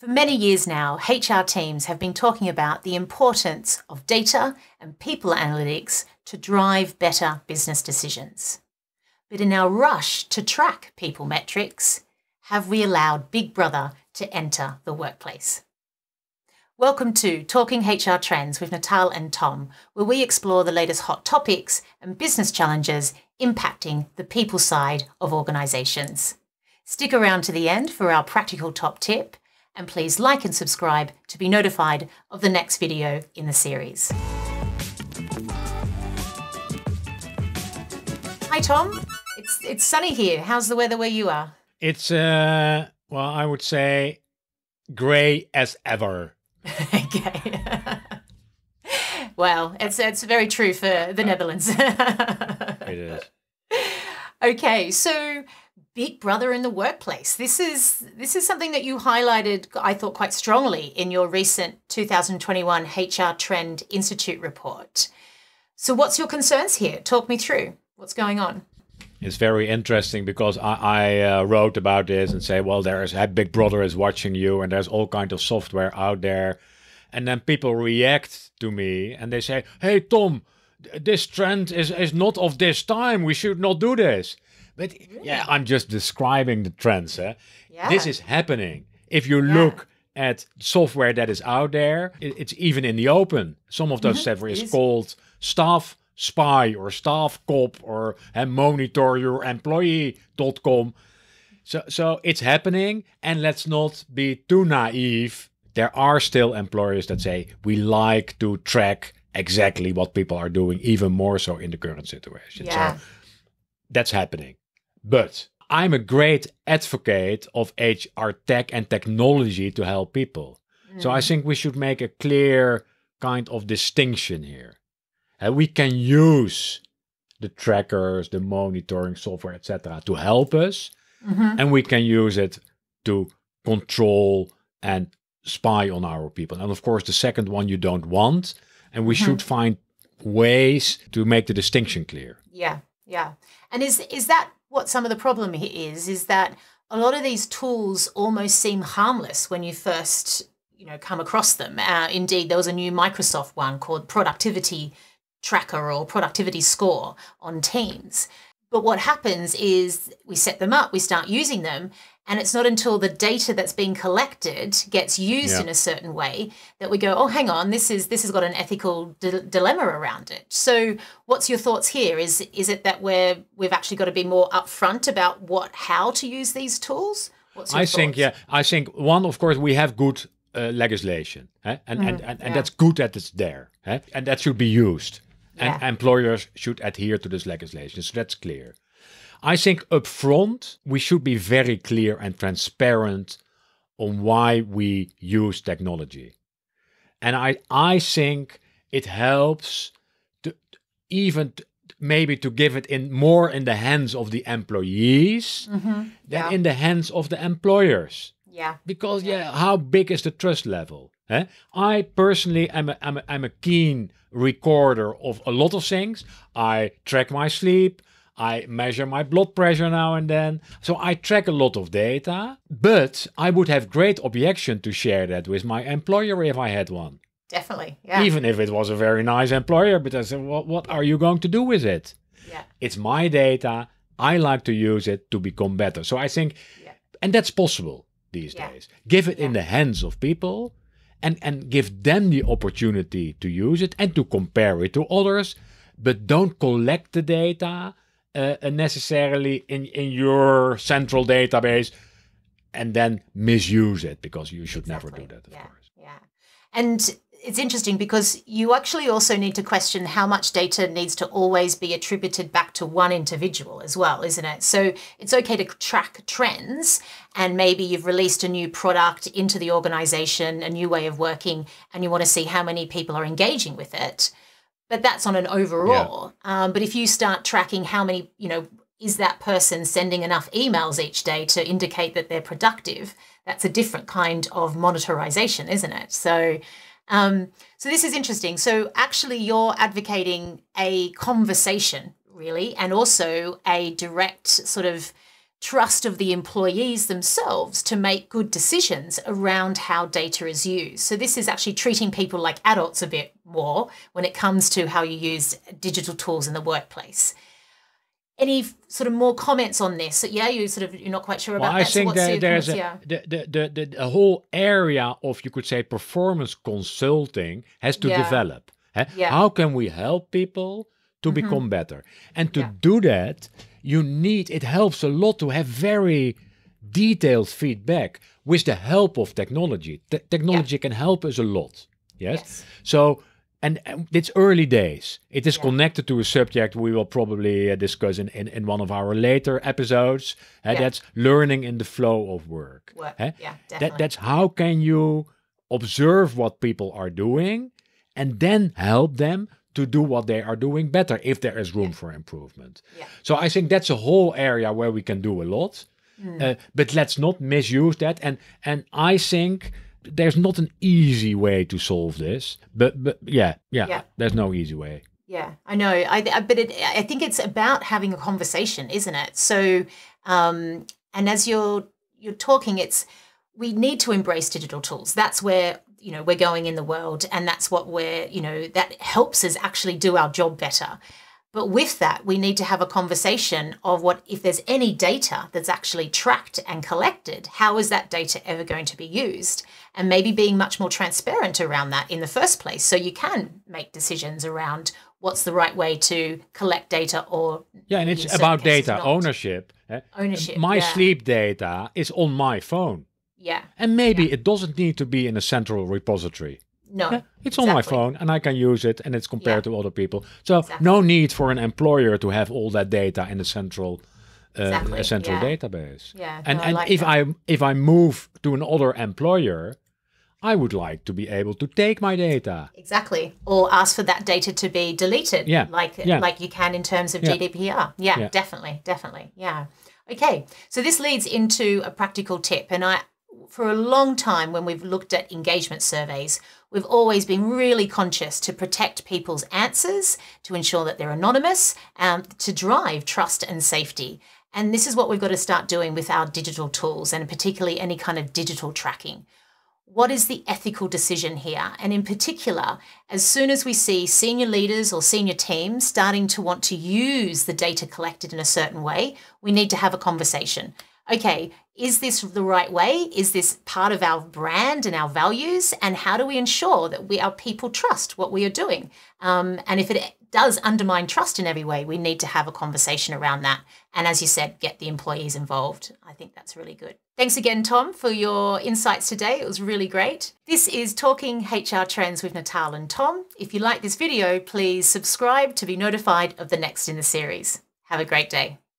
For many years now, HR teams have been talking about the importance of data and people analytics to drive better business decisions. But in our rush to track people metrics, have we allowed Big Brother to enter the workplace? Welcome to Talking HR Trends with Natal and Tom, where we explore the latest hot topics and business challenges impacting the people side of organisations. Stick around to the end for our practical top tip and please like and subscribe to be notified of the next video in the series. Hi Tom, it's it's sunny here. How's the weather where you are? It's uh well, I would say gray as ever. okay. well, it's it's very true for the Netherlands. it is. Okay, so big brother in the workplace. This is this is something that you highlighted I thought quite strongly in your recent 2021 HR Trend Institute report. So what's your concerns here? Talk me through what's going on. It's very interesting because I, I uh, wrote about this and say, well, there's a big brother is watching you and there's all kind of software out there. And then people react to me and they say, hey, Tom, this trend is, is not of this time. We should not do this. But really? yeah, I'm just describing the trends. eh? Yeah. This is happening. If you yeah. look at software that is out there, it's even in the open. Some of those mm-hmm. software is, is called staff spy or staff cop or and eh, monitor your employee.com. So so it's happening and let's not be too naive. There are still employers that say we like to track exactly what people are doing, even more so in the current situation. Yeah. So that's happening. But I'm a great advocate of HR tech and technology to help people. Mm. So I mm. think we should make a clear kind of distinction here. And we can use the trackers, the monitoring software, etc., to help us, mm-hmm. and we can use it to control and spy on our people. And of course, the second one you don't want, and we mm-hmm. should find ways to make the distinction clear. Yeah, yeah. And is is that what some of the problem is is that a lot of these tools almost seem harmless when you first you know come across them. Uh, indeed, there was a new Microsoft one called Productivity Tracker or Productivity Score on Teams. But what happens is we set them up, we start using them, and it's not until the data that's being collected gets used yeah. in a certain way that we go, oh, hang on, this is this has got an ethical d- dilemma around it. So, what's your thoughts here? Is is it that we're we've actually got to be more upfront about what how to use these tools? What's I thoughts? think yeah, I think one, of course, we have good uh, legislation, eh? and, mm, and, and yeah. that's good that it's there, eh? and that should be used. Yeah. And employers should adhere to this legislation. So that's clear. I think upfront, we should be very clear and transparent on why we use technology. And I, I think it helps to even maybe to give it in more in the hands of the employees mm-hmm. than yeah. in the hands of the employers. Yeah. Because yeah, yeah how big is the trust level? Eh? I personally am a, am a I'm a keen recorder of a lot of things. I track my sleep. I measure my blood pressure now and then. So I track a lot of data, but I would have great objection to share that with my employer if I had one. Definitely. Yeah. Even if it was a very nice employer, but I said, well, what are you going to do with it? Yeah. It's my data. I like to use it to become better. So I think, yeah. and that's possible these yeah. days. Give it yeah. in the hands of people and, and give them the opportunity to use it and to compare it to others, but don't collect the data uh, necessarily in, in your central database and then misuse it because you should exactly. never do that, of yeah. course. Yeah. And it's interesting because you actually also need to question how much data needs to always be attributed back to one individual as well, isn't it? So it's okay to track trends and maybe you've released a new product into the organization, a new way of working, and you want to see how many people are engaging with it but that's on an overall. Yeah. Um, but if you start tracking how many, you know, is that person sending enough emails each day to indicate that they're productive? That's a different kind of monitorization, isn't it? So, um, so this is interesting. So actually, you're advocating a conversation, really, and also a direct sort of trust of the employees themselves to make good decisions around how data is used. So, this is actually treating people like adults a bit more when it comes to how you use digital tools in the workplace. Any sort of more comments on this? Yeah, you sort of you're not quite sure well, about. I think so that there's a, the, the, the the whole area of you could say performance consulting has to yeah. develop. Yeah. How can we help people to mm -hmm. become better? And to do that, you need, it helps a lot to have very detailed feedback with the help of technology. Te technology yeah. can help us a lot. Yes. yes. So, and, and, it's early days. It is yeah. connected to a subject we will probably uh, discuss in, in, in, one of our later episodes. Uh, yeah. That's learning in the flow of work. work. Uh, eh? yeah, definitely. That, that's how can you observe what people are doing and then help them to do what they are doing better if there is room yeah. for improvement. Yeah. So I think that's a whole area where we can do a lot, mm. uh, but let's not misuse that. And and I think there's not an easy way to solve this, but but yeah, yeah, yeah. there's no easy way. Yeah, I know. I, I but it, I think it's about having a conversation, isn't it? So, um, and as you're you're talking, it's we need to embrace digital tools. That's where you know we're going in the world and that's what we're you know that helps us actually do our job better but with that we need to have a conversation of what if there's any data that's actually tracked and collected how is that data ever going to be used and maybe being much more transparent around that in the first place so you can make decisions around what's the right way to collect data or yeah and it's about data ownership eh, ownership my yeah. sleep data is on my phone yeah. And maybe yeah. it doesn't need to be in a central repository. No. Yeah, it's exactly. on my phone and I can use it and it's compared yeah. to other people. So exactly. no need for an employer to have all that data in a central uh, exactly. a central database. Yeah. And no, and I like if that. I if I move to another employer, I would like to be able to take my data. Exactly. Or ask for that data to be deleted. Yeah. Like like you can in terms of GDPR. yeah, definitely. Definitely. Yeah. Okay, so this leads into a practical tip, and I, for a long time when we've looked at engagement surveys, we've always been really conscious to protect people's answers, to ensure that they're anonymous, um, to drive trust and safety. And this is what we've got to start doing with our digital tools and particularly any kind of digital tracking. What is the ethical decision here? And in particular, as soon as we see senior leaders or senior teams starting to want to use the data collected in a certain way, we need to have a conversation okay, is this the right way? Is this part of our brand and our values? And how do we ensure that we our people trust what we are doing? Um, and if it does undermine trust in every way, we need to have a conversation around that. And as you said, get the employees involved. I think that's really good. Thanks again, Tom, for your insights today. It was really great. This is Talking HR Trends with Natal and Tom. If you like this video, please subscribe to be notified of the next in the series. Have a great day.